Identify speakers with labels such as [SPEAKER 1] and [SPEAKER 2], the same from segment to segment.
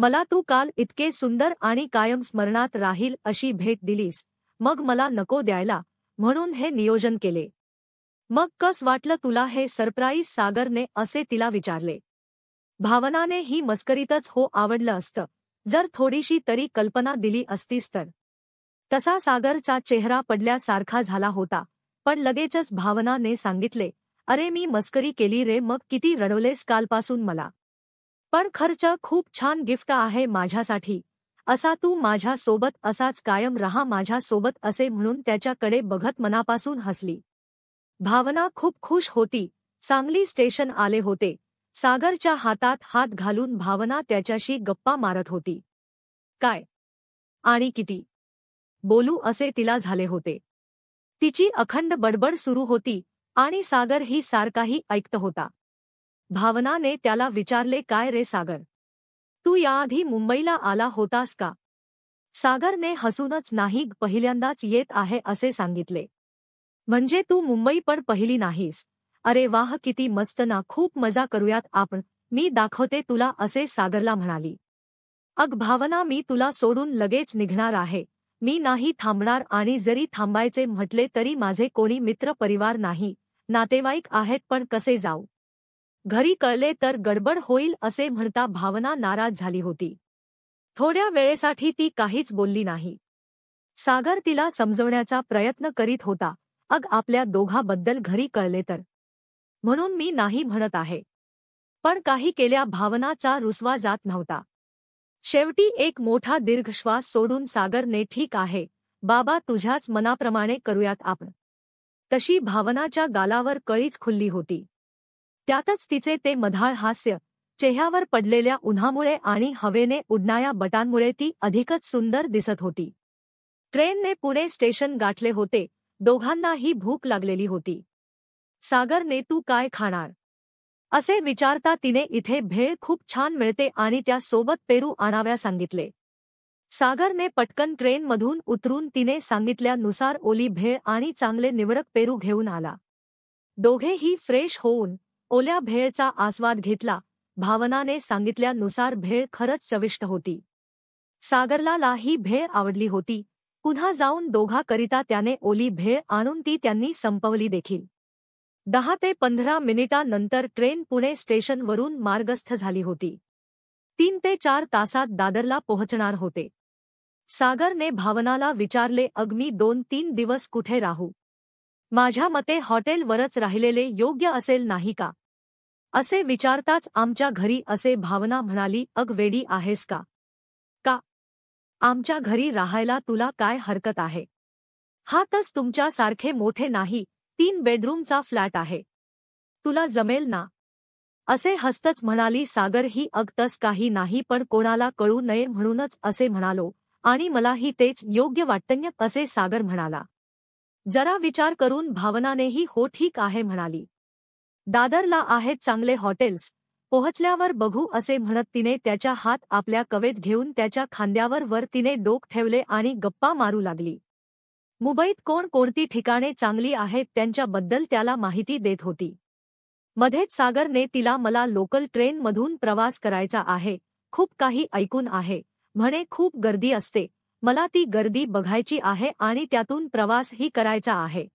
[SPEAKER 1] मला तू काल इतके सुंदर आणि कायम स्मरणात राहील अशी भेट दिलीस मग मला नको द्यायला म्हणून हे नियोजन केले मग कस वाटलं तुला हे सरप्राईज सागरने असे तिला विचारले भावनाने ही मस्करीतच हो आवडलं असतं जर थोडीशी तरी कल्पना दिली असतीस तर तसा सागरचा चेहरा पडल्यासारखा झाला होता पण लगेचच भावनाने सांगितले अरे मी मस्करी केली रे मग किती रडवलेस कालपासून मला पण खर्च खूप छान गिफ्ट आहे माझ्यासाठी असा तू माझ्यासोबत असाच कायम माझ्या माझ्यासोबत असे म्हणून त्याच्याकडे बघत मनापासून हसली भावना खूप खुश होती सांगली स्टेशन आले होते सागरच्या हातात हात घालून भावना त्याच्याशी गप्पा मारत होती काय आणि किती बोलू असे तिला झाले होते तिची अखंड बडबड सुरू होती आणि सागर ही सारखाही ऐकत होता भावनाने त्याला विचारले काय रे सागर तू याआधी मुंबईला आला होतास का सागरने हसूनच नाही पहिल्यांदाच येत आहे असे सांगितले म्हणजे तू मुंबई पण पहिली नाहीस अरे वाह किती मस्त ना खूप मजा करूयात आपण मी दाखवते तुला असे सागरला म्हणाली अग भावना मी तुला सोडून लगेच निघणार आहे मी नाही थांबणार आणि जरी थांबायचे म्हटले तरी माझे कोणी मित्र परिवार नाही नातेवाईक आहेत पण कसे जाऊ घरी कळले तर गडबड होईल असे म्हणता भावना नाराज झाली होती थोड्या वेळेसाठी ती काहीच बोलली नाही सागर तिला समजवण्याचा प्रयत्न करीत होता अग आपल्या दोघाबद्दल घरी कळले तर म्हणून मी नाही म्हणत आहे पण काही केल्या भावनाचा रुसवा जात नव्हता शेवटी एक मोठा दीर्घ श्वास सोडून सागरने ठीक आहे बाबा तुझ्याच मनाप्रमाणे करूयात आपण तशी भावनाच्या गालावर कळीच खुल्ली होती त्यातच तिचे ते मधाळ हास्य चेह्यावर पडलेल्या उन्हामुळे आणि हवेने उडणाऱ्या बटांमुळे ती अधिकच सुंदर दिसत होती ट्रेनने पुणे स्टेशन गाठले होते दोघांनाही भूक लागलेली होती सागरने तू काय खाणार असे विचारता तिने इथे भेळ खूप छान मिळते आणि त्यासोबत पेरू आणाव्या सांगितले सागरने पटकन ट्रेनमधून उतरून तिने सांगितल्यानुसार ओली भेळ आणि चांगले निवडक पेरू घेऊन आला दोघेही फ्रेश होऊन ओल्या भेळचा आस्वाद घेतला भावनाने सांगितल्यानुसार भेळ खरंच चविष्ट होती सागरलाला ही भेळ आवडली होती पुन्हा जाऊन दोघाकरिता त्याने ओली भेळ आणून ती त्यांनी संपवली देखील दहा ते पंधरा मिनिटांनंतर ट्रेन पुणे स्टेशनवरून मार्गस्थ झाली होती तीन ते चार तासात दादरला पोहोचणार होते सागरने भावनाला विचारले अगमी दोन तीन दिवस कुठे राहू माझ्या मते हॉटेलवरच राहिलेले योग्य असेल नाही का असे विचारताच आमच्या घरी असे भावना म्हणाली अग वेडी आहेस का का आमच्या घरी राहायला तुला काय हरकत आहे हा तुमच्या तुमच्यासारखे मोठे नाही तीन बेडरूमचा फ्लॅट आहे तुला जमेल ना असे हस्तच म्हणाली सागर ही अगतस काही नाही पण कोणाला कळू नये म्हणूनच असे म्हणालो आणि मलाही तेच योग्य वाटतन्य असे सागर म्हणाला जरा विचार करून भावनानेही हो ठीक आहे म्हणाली दादरला आहेत चांगले हॉटेल्स पोहोचल्यावर बघू असे म्हणत तिने त्याच्या हात आपल्या कवेत घेऊन त्याच्या खांद्यावर वर तिने डोक ठेवले आणि गप्पा मारू लागली मुंबईत कोण कोणती ठिकाणे चांगली आहेत त्यांच्याबद्दल त्याला माहिती देत होती मध्येच सागरने तिला मला लोकल ट्रेनमधून प्रवास करायचा आहे खूप काही ऐकून आहे म्हणे खूप गर्दी असते मला ती गर्दी बघायची आहे आणि त्यातून प्रवासही करायचा आहे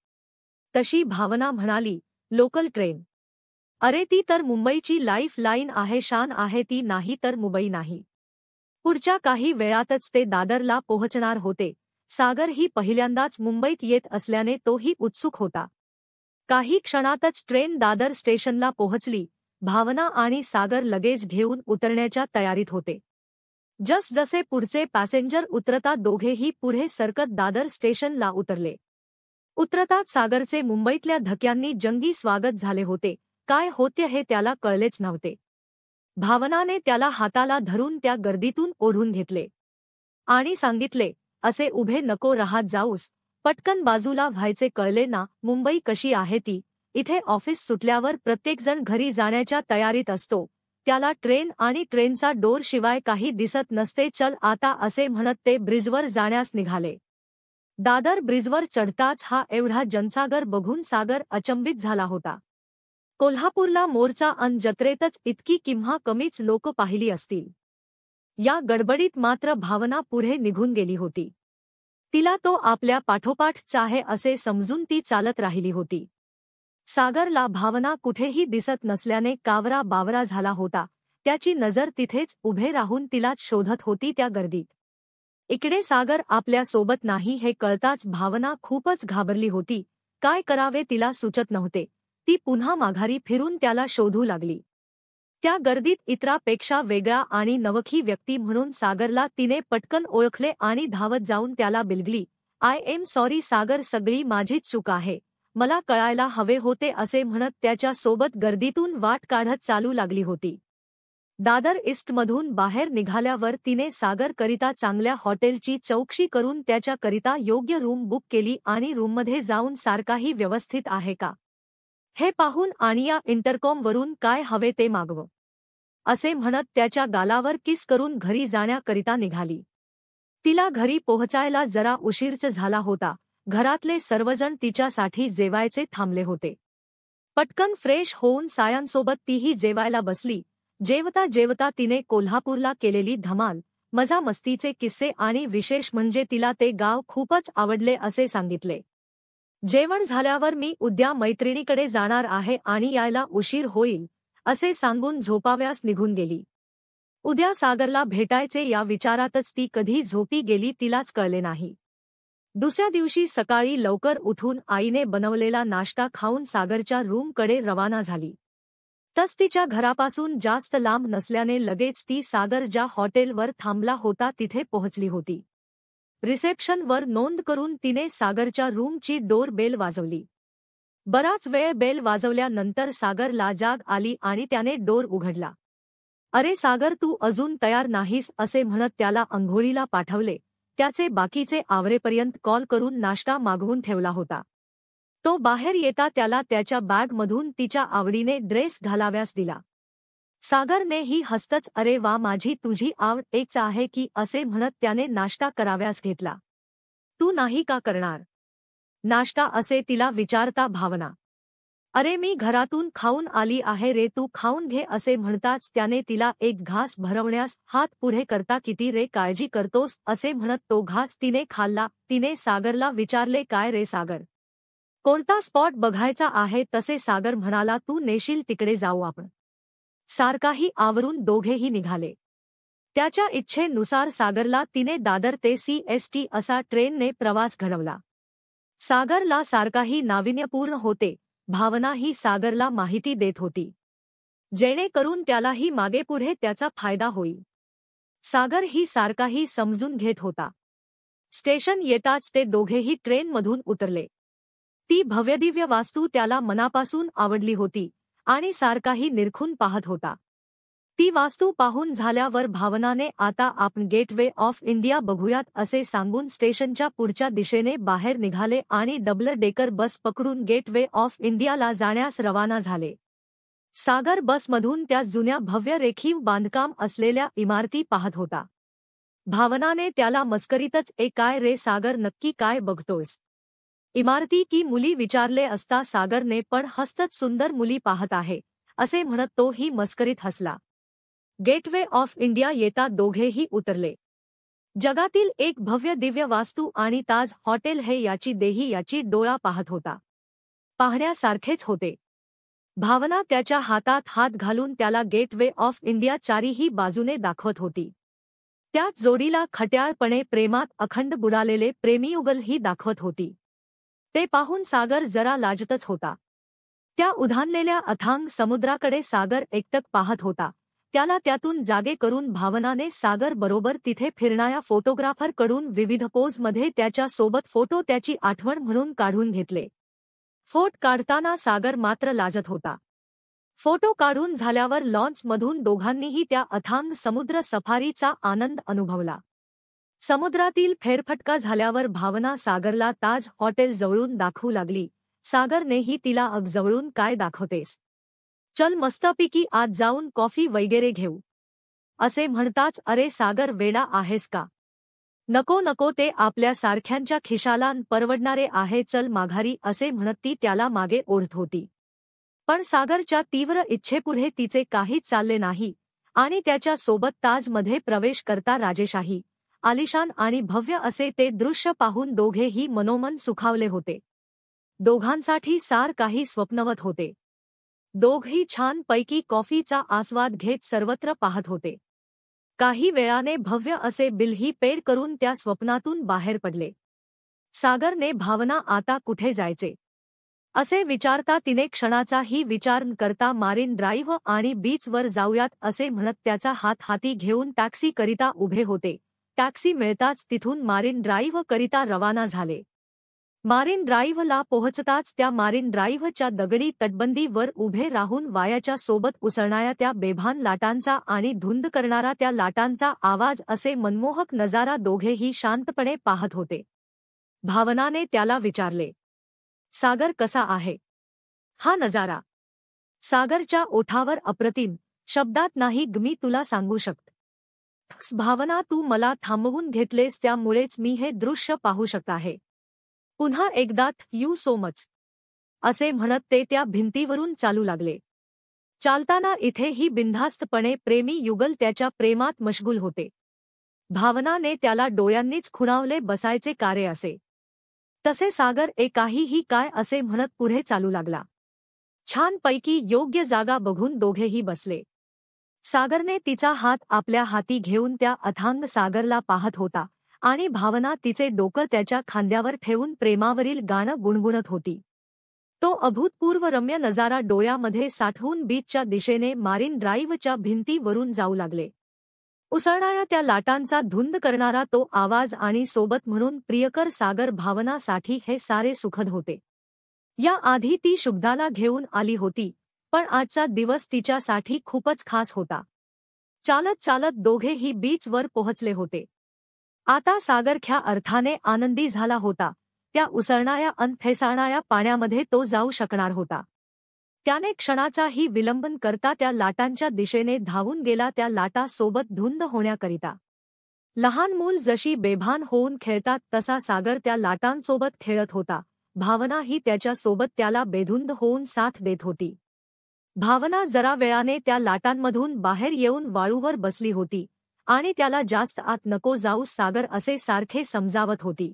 [SPEAKER 1] तशी भावना म्हणाली लोकल ट्रेन अरे ती तर मुंबईची लाईफ लाईन आहे शान आहे ती नाही तर मुंबई नाही पुढच्या काही वेळातच ते दादरला पोहोचणार होते सागर ही पहिल्यांदाच मुंबईत येत असल्याने तोही उत्सुक होता काही क्षणातच ट्रेन दादर स्टेशनला पोहोचली भावना आणि सागर लगेज घेऊन उतरण्याच्या तयारीत होते जसजसे पुढचे पॅसेंजर उतरता दोघेही पुढे सरकत दादर स्टेशनला उतरले उतरतात सागरचे मुंबईतल्या धक्यांनी जंगी स्वागत झाले होते काय होते हे त्याला कळलेच नव्हते भावनाने त्याला हाताला धरून त्या गर्दीतून ओढून घेतले आणि सांगितले असे उभे नको राहत जाऊस पटकन बाजूला व्हायचे कळले ना मुंबई कशी आहे ती इथे ऑफिस सुटल्यावर प्रत्येकजण घरी जाण्याच्या तयारीत असतो त्याला ट्रेन आणि ट्रेनचा डोर शिवाय काही दिसत नसते चल आता असे म्हणत ते ब्रिजवर जाण्यास निघाले दादर ब्रिजवर चढताच हा एवढा जनसागर बघून सागर अचंबित झाला होता कोल्हापूरला मोर्चा अन जत्रेतच इतकी किंवा कमीच लोक पाहिली असतील या गडबडीत मात्र भावना पुढे निघून गेली होती तिला तो आपल्या पाठोपाठ चाहे असे समजून ती चालत राहिली होती सागरला भावना कुठेही दिसत नसल्याने कावरा बावरा झाला होता त्याची नजर तिथेच उभे राहून तिलाच शोधत होती त्या गर्दीत इकडे सागर आपल्या सोबत नाही हे कळताच भावना खूपच घाबरली होती काय करावे तिला सुचत नव्हते ती पुन्हा माघारी फिरून त्याला शोधू लागली त्या गर्दीत इतरापेक्षा वेगळा आणि नवखी व्यक्ती म्हणून सागरला तिने पटकन ओळखले आणि धावत जाऊन त्याला बिलगली आय एम सॉरी सागर सगळी माझीच चूक आहे मला कळायला हवे होते असे म्हणत त्याच्या सोबत गर्दीतून वाट काढत चालू लागली होती दादर इस्टमधून बाहेर निघाल्यावर तिने सागरकरिता चांगल्या हॉटेलची चौकशी करून त्याच्याकरिता योग्य रूम बुक केली आणि रूममध्ये जाऊन सारखाही व्यवस्थित आहे का हे पाहून आणिया इंटरकॉमवरून काय हवे ते मागव असे म्हणत त्याच्या गालावर किस करून घरी जाण्याकरिता निघाली तिला घरी पोहोचायला जरा उशीरच झाला होता घरातले सर्वजण तिच्यासाठी जेवायचे थांबले होते पटकन फ्रेश होऊन सायांसोबत तीही जेवायला बसली जेवता जेवता तिने कोल्हापूरला केलेली धमाल मजा मस्तीचे किस्से आणि विशेष म्हणजे तिला ते गाव खूपच आवडले असे सांगितले जेवण झाल्यावर मी उद्या मैत्रिणीकडे जाणार आहे आणि यायला उशीर होईल असे सांगून झोपाव्यास निघून गेली उद्या सागरला भेटायचे या विचारातच ती कधी झोपी गेली तिलाच कळले नाही दुसऱ्या दिवशी सकाळी लवकर उठून आईने बनवलेला नाश्ता खाऊन सागरच्या रूमकडे रवाना झाली तस तिच्या घरापासून जास्त लांब नसल्याने लगेच ती सागर ज्या हॉटेलवर थांबला होता तिथे पोहोचली होती रिसेप्शनवर नोंद करून तिने सागरच्या रूमची डोर बेल वाजवली बराच वेळ बेल वाजवल्यानंतर सागरला जाग आली आणि त्याने डोर उघडला अरे सागर तू अजून तयार नाहीस असे म्हणत त्याला अंघोळीला पाठवले त्याचे बाकीचे आवरेपर्यंत कॉल करून नाश्ता मागवून ठेवला होता तो बाहेर येता त्याला त्याच्या बॅगमधून तिच्या आवडीने ड्रेस घालाव्यास दिला सागरने ही हस्तच अरे वा माझी तुझी आवड एकच आहे की असे म्हणत त्याने नाश्ता कराव्यास घेतला तू नाही का करणार नाश्ता असे तिला विचारता भावना अरे मी घरातून खाऊन आली आहे रे तू खाऊन घे असे म्हणताच त्याने तिला एक घास भरवण्यास हात पुढे करता किती रे काळजी करतोस असे म्हणत तो घास तिने खाल्ला तिने सागरला विचारले काय रे सागर कोणता स्पॉट बघायचा आहे तसे सागर म्हणाला तू नेशील तिकडे जाऊ आपण सारकाही आवरून दोघेही निघाले त्याच्या इच्छेनुसार सागरला तिने दादर ते सी एस टी असा ट्रेनने प्रवास घडवला सागरला सारकाही नाविन्यपूर्ण होते भावना ही सागरला माहिती देत होती जेणेकरून त्यालाही मागेपुढे त्याचा फायदा होई सागर ही सारकाही समजून घेत होता स्टेशन येताच ते दोघेही ट्रेनमधून उतरले ती भव्यदिव्य वास्तू त्याला मनापासून आवडली होती आणि सारखाही निरखून पाहत होता ती वास्तू पाहून झाल्यावर भावनाने आता आपण गेटवे ऑफ इंडिया बघूयात असे सांगून स्टेशनच्या पुढच्या दिशेने बाहेर निघाले आणि डबल डेकर बस पकडून गेटवे ऑफ इंडियाला जाण्यास रवाना झाले सागर बसमधून त्या जुन्या भव्य रेखीव बांधकाम असलेल्या इमारती पाहत होता भावनाने त्याला मस्करीतच ए काय रे सागर नक्की काय बघतोयस इमारती की मुली विचारले असता सागरने पण हस्तच सुंदर मुली पाहत आहे असे म्हणत तो ही मस्करीत हसला गेटवे ऑफ इंडिया येता दोघेही उतरले जगातील एक भव्य दिव्य वास्तू आणि ताज हॉटेल हे याची देही याची डोळा पाहत होता पाहण्यासारखेच होते भावना त्याच्या हातात हात घालून त्याला गेटवे ऑफ इंडिया चारीही बाजूने दाखवत होती त्याच जोडीला खट्याळपणे प्रेमात अखंड बुडालेले प्रेमीयुगलही दाखवत होती ते पाहून सागर जरा लाजतच होता त्या उधानलेल्या अथांग समुद्राकडे सागर एकटक पाहत होता त्याला त्यातून जागे करून भावनाने सागर बरोबर तिथे फिरणाऱ्या फोटोग्राफरकडून विविध पोजमध्ये त्याच्यासोबत फोटो त्याची आठवण म्हणून काढून घेतले फोट काढताना सागर मात्र लाजत होता फोटो काढून झाल्यावर लॉन्चमधून दोघांनीही त्या अथांग समुद्र सफारीचा आनंद अनुभवला समुद्रातील फेरफटका झाल्यावर भावना सागरला ताज हॉटेल जवळून दाखवू लागली सागरनेही तिला अग जवळून काय दाखवतेस चल मस्तपैकी आज जाऊन कॉफी वगैरे घेऊ असे म्हणताच अरे सागर वेडा आहेस का नको नको ते आपल्या सारख्यांच्या खिशाला परवडणारे आहे चल माघारी असे म्हणत ती त्याला मागे ओढत होती पण सागरच्या तीव्र इच्छेपुढे तिचे काहीच चालले नाही आणि त्याच्या सोबत ताजमध्ये प्रवेश करता राजेशाही आलिशान आणि भव्य असे ते दृश्य पाहून दोघेही मनोमन सुखावले होते दोघांसाठी सार काही स्वप्नवत होते दोघही छान पैकी कॉफीचा आस्वाद घेत सर्वत्र पाहत होते काही वेळाने भव्य असे बिलही पेड करून त्या स्वप्नातून बाहेर पडले सागरने भावना आता कुठे जायचे असे विचारता तिने क्षणाचाही विचार करता मारिन ड्राईव्ह आणि बीचवर जाऊयात असे म्हणत त्याचा हात हाती घेऊन टॅक्सीकरिता उभे होते टॅक्सी मिळताच तिथून मारिन ड्राईव्ह करिता रवाना झाले मारिन ड्राईव्हला पोहोचताच त्या मारिन ड्राईव्हच्या दगडी तटबंदीवर उभे राहून वायाच्या सोबत उसळणाऱ्या त्या बेभान लाटांचा आणि धुंद करणारा त्या लाटांचा आवाज असे मनमोहक नजारा दोघेही शांतपणे पाहत होते भावनाने त्याला विचारले सागर कसा आहे हा नजारा सागरच्या ओठावर अप्रतिम शब्दात नाही मी तुला सांगू शकत भावना तू मला थांबवून घेतलेस त्यामुळेच मी हे दृश्य पाहू शकत आहे पुन्हा एकदा यू सो मच असे म्हणत ते त्या भिंतीवरून चालू लागले चालताना इथेही बिनधास्तपणे प्रेमी युगल त्याच्या प्रेमात मशगूल होते भावनाने त्याला डोळ्यांनीच खुणावले बसायचे कार्य असे तसे सागर ए काय असे म्हणत पुढे चालू लागला छानपैकी योग्य जागा बघून दोघेही बसले सागरने तिचा हात आपल्या हाती घेऊन त्या अथांग सागरला पाहत होता आणि भावना तिचे डोकं त्याच्या खांद्यावर ठेवून प्रेमावरील गाणं गुणगुणत होती तो अभूतपूर्व रम्य नजारा डोळ्यामध्ये साठवून बीचच्या दिशेने मारिन ड्राईव्हच्या भिंतीवरून जाऊ लागले उसळणाऱ्या त्या लाटांचा धुंद करणारा तो आवाज आणि सोबत म्हणून प्रियकर सागर भावनासाठी हे सारे सुखद होते या आधी ती शुभदाला घेऊन आली होती पण आजचा दिवस तिच्यासाठी खूपच खास होता चालत चालत दोघेही बीचवर पोहोचले होते आता सागरख्या अर्थाने आनंदी झाला होता त्या उसळणाऱ्या अन पाण्यामध्ये तो जाऊ शकणार होता त्याने क्षणाचाही विलंबन करता त्या लाटांच्या दिशेने धावून गेला त्या लाटा सोबत धुंद होण्याकरिता लहान मूल जशी बेभान होऊन खेळतात तसा सागर त्या लाटांसोबत खेळत होता भावना ही त्याच्यासोबत त्याला बेधुंद होऊन साथ देत होती भावना जरा वेळाने त्या लाटांमधून बाहेर येऊन वाळूवर बसली होती आणि त्याला जास्त आत नको जाऊ सागर असे सारखे समजावत होती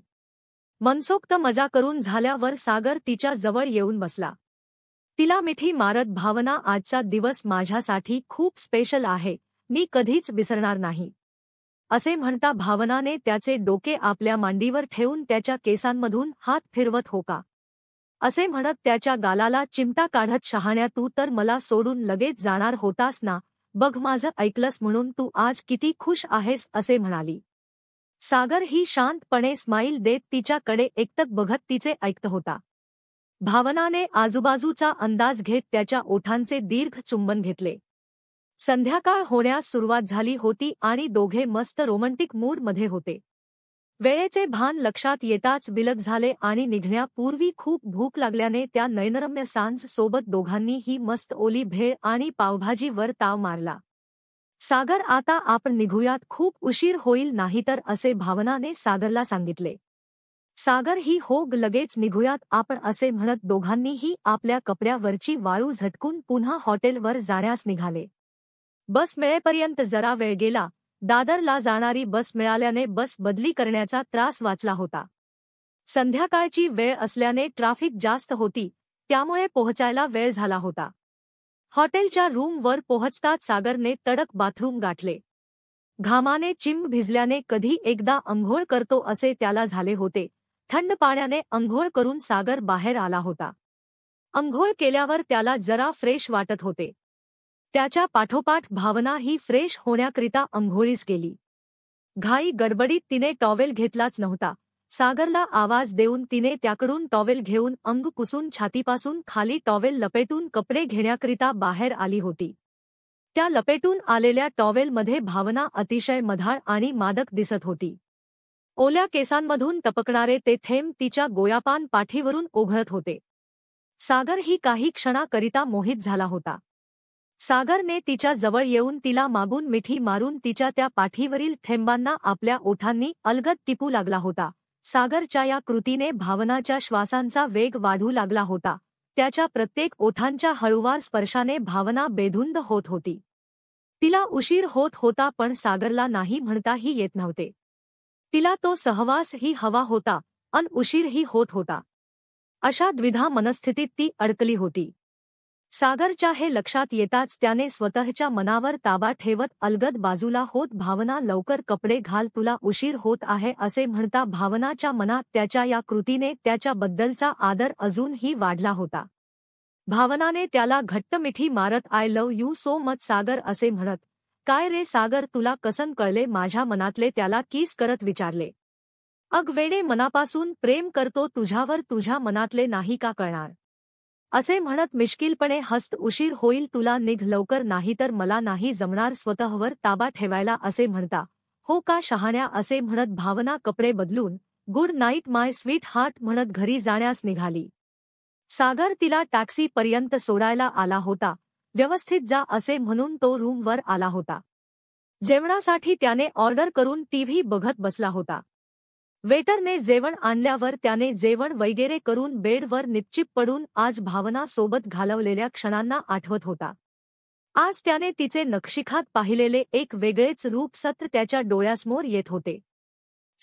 [SPEAKER 1] मनसोक्त मजा करून झाल्यावर सागर तिच्या जवळ येऊन बसला तिला मिठी मारत भावना आजचा दिवस माझ्यासाठी खूप स्पेशल आहे मी कधीच विसरणार नाही असे म्हणता भावनाने त्याचे डोके आपल्या मांडीवर ठेवून त्याच्या केसांमधून हात फिरवत होका असे म्हणत त्याच्या गालाला चिमटा काढत शहाण्या तू तर मला सोडून लगेच जाणार होतास ना बघ माझं ऐकलंस म्हणून तू आज किती खुश आहेस असे म्हणाली सागर ही शांतपणे स्माईल देत तिच्याकडे एकतक बघत तिचे ऐकत होता भावनाने आजूबाजूचा अंदाज घेत त्याच्या ओठांचे दीर्घ चुंबन घेतले संध्याकाळ होण्यास सुरुवात झाली होती आणि दोघे मस्त रोमँटिक मूडमध्ये होते वेळेचे भान लक्षात येताच बिलक झाले आणि निघण्यापूर्वी खूप भूक लागल्याने त्या नैनरम्य सांज सोबत दोघांनी ही मस्त ओली भेळ आणि पावभाजीवर ताव मारला सागर आता आपण निघूयात खूप उशीर होईल नाहीतर असे भावनाने सागरला सांगितले सागर ही होग लगेच निघूयात आपण असे म्हणत दोघांनीही आपल्या कपड्यावरची वाळू झटकून पुन्हा हॉटेलवर जाण्यास निघाले बस मिळेपर्यंत जरा वेळ गेला दादरला जाणारी बस मिळाल्याने बस बदली करण्याचा त्रास वाचला होता संध्याकाळची वेळ असल्याने ट्राफिक जास्त होती त्यामुळे पोहोचायला वेळ झाला होता हॉटेलच्या रूमवर पोहोचताच सागरने तडक बाथरूम गाठले घामाने चिंब भिजल्याने कधी एकदा अंघोळ करतो असे त्याला झाले होते थंड पाण्याने अंघोळ करून सागर बाहेर आला होता अंघोळ केल्यावर त्याला जरा फ्रेश वाटत होते त्याच्या पाठोपाठ भावना ही फ्रेश होण्याकरिता अंघोळीस गेली घाई गडबडीत तिने टॉवेल घेतलाच नव्हता सागरला आवाज देऊन तिने त्याकडून टॉवेल घेऊन अंग कुसून छातीपासून खाली टॉवेल लपेटून कपडे घेण्याकरिता बाहेर आली होती त्या लपेटून आलेल्या टॉवेलमध्ये भावना अतिशय मधाळ आणि मादक दिसत होती ओल्या केसांमधून टपकणारे ते थेंब तिच्या गोयापान पाठीवरून ओघळत होते सागर ही काही क्षणाकरिता मोहित झाला होता सागरने तिच्या जवळ येऊन तिला मागून मिठी मारून तिच्या त्या पाठीवरील थेंबांना आपल्या ओठांनी अलगद टिपू लागला होता सागरच्या या कृतीने भावनाच्या श्वासांचा वेग वाढू लागला होता त्याच्या प्रत्येक ओठांच्या हळूवार स्पर्शाने भावना बेधुंद होत होती तिला उशीर होत होता पण सागरला नाही म्हणताही येत नव्हते तिला तो सहवासही हवा होता अन उशीरही होत होता अशा द्विधा मनस्थितीत ती अडकली होती सागरच्या हे लक्षात येताच त्याने स्वतःच्या मनावर ताबा ठेवत अलगद बाजूला होत भावना लवकर कपडे घाल तुला उशीर होत आहे असे म्हणता भावनाच्या मनात त्याच्या या कृतीने त्याच्याबद्दलचा आदर अजूनही वाढला होता भावनाने त्याला घट्ट मिठी मारत I love you so much Sagar असे म्हणत काय रे सागर तुला कसन कळले माझ्या मनातले त्याला कीस करत विचारले अगवेणे मनापासून प्रेम करतो तुझ्यावर तुझ्या मनातले नाही का कळणार असे म्हणत मिश्किलपणे हस्त उशीर होईल तुला निघ लवकर नाही तर मला नाही जमणार स्वतःवर ताबा ठेवायला असे म्हणता हो का शहाण्या असे म्हणत भावना कपडे बदलून good night my sweetheart म्हणत घरी जाण्यास निघाली सागर तिला टॅक्सीपर्यंत सोडायला आला होता व्यवस्थित जा असे म्हणून तो रूमवर आला होता जेवणासाठी त्याने ऑर्डर करून टीव्ही बघत बसला होता वेटरने जेवण आणल्यावर त्याने जेवण वगैरे करून बेडवर निश्चिप पडून आज भावना सोबत घालवलेल्या क्षणांना आठवत होता आज त्याने तिचे नक्षीखात पाहिलेले एक वेगळेच रूप सत्र त्याच्या डोळ्यासमोर येत होते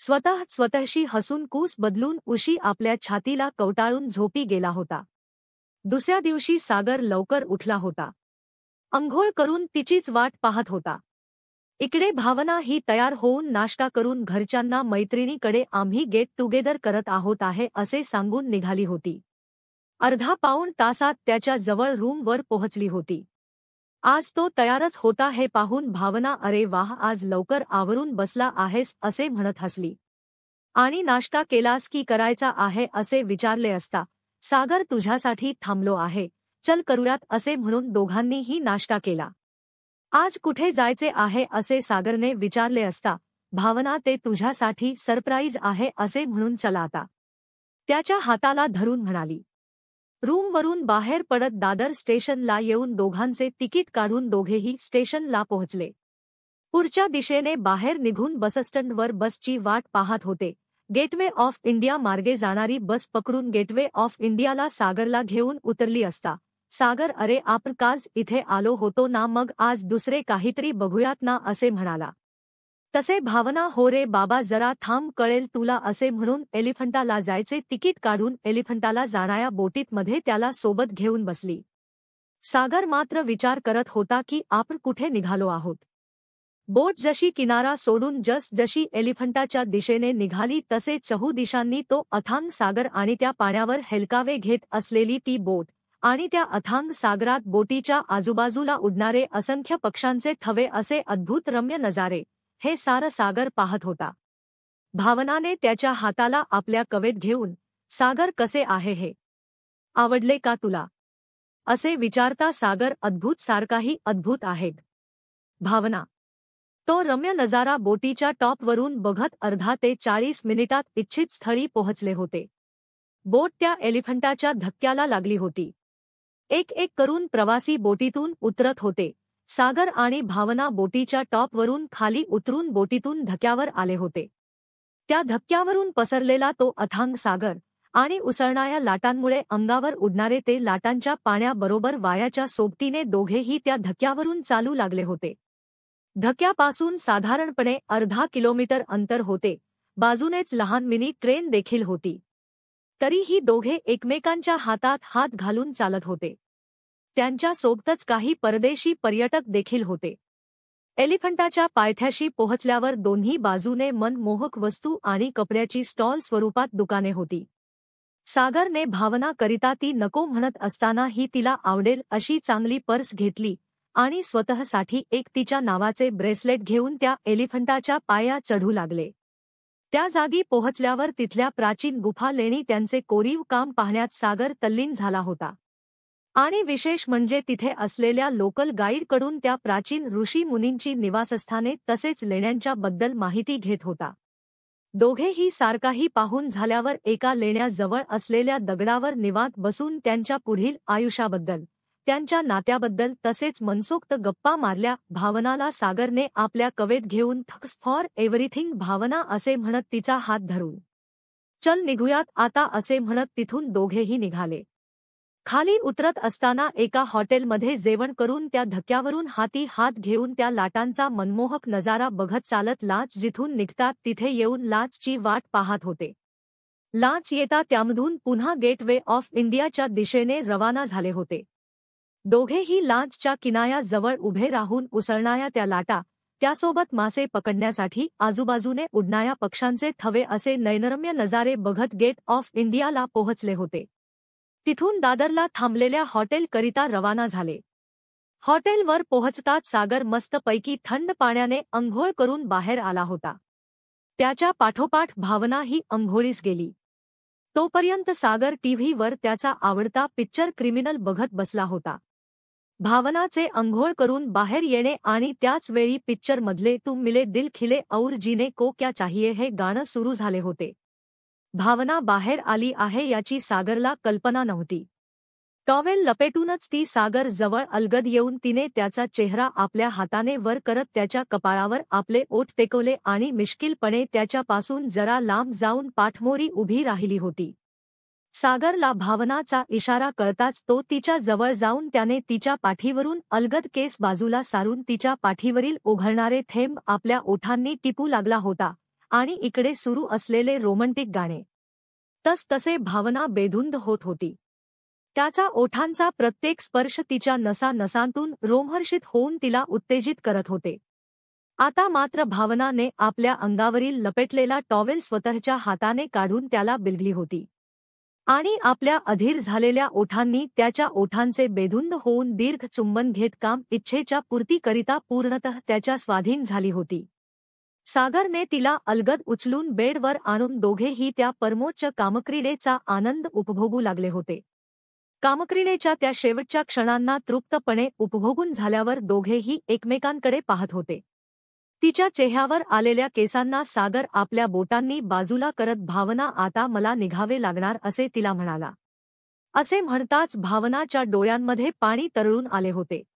[SPEAKER 1] स्वतः स्वतःशी हसून कूस बदलून उशी आपल्या छातीला कवटाळून झोपी गेला होता दुसऱ्या दिवशी सागर लवकर उठला होता अंघोळ करून तिचीच वाट पाहत होता इकडे भावना ही तयार होऊन नाश्ता करून घरच्यांना मैत्रिणीकडे आम्ही गेट टुगेदर करत आहोत आहे असे सांगून निघाली होती अर्धा पाऊण तासात त्याच्या जवळ रूमवर पोहोचली होती आज तो तयारच होता हे पाहून भावना अरे वाह आज लवकर आवरून बसला आहेस असे म्हणत हसली आणि नाश्ता केलास की करायचा आहे असे विचारले असता सागर तुझ्यासाठी थांबलो आहे चल करूयात असे म्हणून दोघांनीही नाश्ता केला आज कुठे जायचे आहे असे सागरने विचारले असता भावना ते तुझ्यासाठी सरप्राईज आहे असे म्हणून चला आता त्याच्या हाताला धरून म्हणाली रूमवरून बाहेर पडत दादर स्टेशनला येऊन दोघांचे तिकीट काढून दोघेही स्टेशनला पोहोचले पुढच्या दिशेने बाहेर निघून बसस्टँडवर बसची वाट पाहत होते गेटवे ऑफ इंडिया मार्गे जाणारी बस पकडून गेटवे ऑफ इंडियाला सागरला घेऊन उतरली असता सागर अरे आपण कालच इथे आलो होतो ना मग आज दुसरे काहीतरी बघूयात ना असे म्हणाला तसे भावना हो रे बाबा जरा थांब कळेल तुला असे म्हणून एलिफंटाला जायचे तिकीट काढून एलिफंटाला जाणाऱ्या बोटीतमध्ये त्याला सोबत घेऊन बसली सागर मात्र विचार करत होता की आपण कुठे निघालो आहोत बोट जशी किनारा सोडून जस जशी एलिफंटाच्या दिशेने निघाली तसे चहू दिशांनी तो अथांग सागर आणि त्या पाण्यावर हेलकावे घेत असलेली ती बोट आणि त्या अथांग सागरात बोटीच्या आजूबाजूला उडणारे असंख्य पक्षांचे थवे असे अद्भुत रम्य नजारे हे सार सागर पाहत होता भावनाने त्याच्या हाताला आपल्या कवेत घेऊन सागर कसे आहे हे आवडले का तुला असे विचारता सागर अद्भुत सारखाही अद्भुत आहेत भावना तो रम्य नजारा बोटीच्या टॉपवरून बघत अर्धा ते चाळीस मिनिटात इच्छित स्थळी पोहोचले होते बोट त्या एलिफंटाच्या धक्क्याला लागली होती एक एक करून प्रवासी बोटीतून उतरत होते सागर आणि भावना बोटीच्या टॉपवरून खाली उतरून बोटीतून धक्यावर आले होते त्या धक्क्यावरून पसरलेला तो अथांग सागर आणि उसळणाऱ्या लाटांमुळे अंगावर उडणारे ते लाटांच्या पाण्याबरोबर वायाच्या सोबतीने दोघेही त्या धक्क्यावरून चालू लागले होते धक्क्यापासून साधारणपणे अर्धा किलोमीटर अंतर होते बाजूनेच लहान मिनी ट्रेन देखील होती तरीही दोघे एकमेकांच्या हातात हात घालून चालत होते सोबतच काही परदेशी पर्यटक देखील होते एलिफंटाच्या पायथ्याशी पोहोचल्यावर दोन्ही बाजूने मनमोहक वस्तू आणि कपड्याची स्टॉल स्वरूपात दुकाने होती सागरने भावना करिता ती नको म्हणत असताना ही तिला आवडेल अशी चांगली पर्स घेतली आणि स्वतःसाठी एक तिच्या नावाचे ब्रेसलेट घेऊन त्या एलिफंटाच्या पाया चढू लागले त्या जागी पोहोचल्यावर तिथल्या प्राचीन गुफा लेणी त्यांचे कोरीव काम पाहण्यात सागर तल्लीन झाला होता आणि विशेष म्हणजे तिथे असलेल्या लोकल गाईडकडून त्या प्राचीन ऋषी मुनींची निवासस्थाने तसेच लेण्यांच्याबद्दल माहिती घेत होता दोघेही सारकाही पाहून झाल्यावर एका लेण्याजवळ असलेल्या दगडावर निवात बसून त्यांच्या पुढील आयुष्याबद्दल त्यांच्या नात्याबद्दल तसेच मनसोक्त गप्पा मारल्या भावनाला सागरने आपल्या कवेत घेऊन थक्स फॉर एव्हरीथिंग भावना असे म्हणत तिचा हात धरू चल निघूयात आता असे म्हणत तिथून दोघेही निघाले खाली उतरत असताना एका हॉटेलमध्ये जेवण करून त्या धक्क्यावरून हाती हात घेऊन त्या लाटांचा मनमोहक नजारा बघत चालत लाच जिथून निघतात तिथे येऊन लाचची वाट पाहत होते लाच येता त्यामधून पुन्हा गेटवे ऑफ इंडियाच्या दिशेने रवाना झाले होते दोघेही लांचच्या जवळ उभे राहून उसळणाऱ्या त्या लाटा त्यासोबत मासे पकडण्यासाठी आजूबाजूने उडणाऱ्या पक्षांचे थवे असे नैनरम्य नजारे बघत गेट ऑफ इंडियाला पोहोचले होते तिथून दादरला थांबलेल्या हॉटेलकरिता रवाना झाले हॉटेलवर पोहोचताच सागर मस्तपैकी थंड पाण्याने अंघोळ करून बाहेर आला होता त्याच्या पाठोपाठ भावना ही अंघोळीस गेली तोपर्यंत सागर टीव्हीवर त्याचा आवडता पिक्चर क्रिमिनल बघत बसला होता भावनाचे अंघोळ करून बाहेर येणे आणि त्याच वेळी पिक्चरमधले तू मिले दिल खिले और जीने को क्या चाहिए हे गाणं सुरू झाले होते भावना बाहेर आली आहे याची सागरला कल्पना नव्हती टॉवेल लपेटूनच ती सागर जवळ अलगद येऊन तिने त्याचा चेहरा आपल्या हाताने वर करत त्याच्या कपाळावर आपले ओठ टेकवले आणि मिश्किलपणे त्याच्यापासून जरा लांब जाऊन पाठमोरी उभी राहिली होती सागरला भावनाचा इशारा कळताच तो तिच्या जवळ जाऊन त्याने तिच्या पाठीवरून अलगद केस बाजूला सारून तिच्या पाठीवरील ओघळणारे थेंब आपल्या ओठांनी टिपू लागला होता आणि इकडे सुरू असलेले रोमँटिक गाणे तस तसे भावना बेधुंद होत होती त्याचा ओठांचा प्रत्येक स्पर्श तिच्या नसा नसांतून रोमहर्षित होऊन तिला उत्तेजित करत होते आता मात्र भावनाने आपल्या अंगावरील लपेटलेला टॉवेल स्वतःच्या हाताने काढून त्याला बिलगली होती आणि आपल्या अधीर झालेल्या ओठांनी त्याच्या ओठांचे बेधुंद होऊन दीर्घ चुंबन घेत काम इच्छेच्या पूर्तीकरिता पूर्णतः त्याच्या स्वाधीन झाली होती सागरने तिला अलगद उचलून बेडवर आणून दोघेही त्या परमोच्च कामक्रीडेचा आनंद उपभोगू लागले होते कामक्रीडेच्या त्या शेवटच्या क्षणांना तृप्तपणे उपभोगून झाल्यावर दोघेही एकमेकांकडे पाहत होते तिच्या चेह्यावर आलेल्या केसांना सागर आपल्या बोटांनी बाजूला करत भावना आता मला निघावे लागणार असे तिला म्हणाला असे म्हणताच भावनाच्या डोळ्यांमध्ये पाणी तरळून आले होते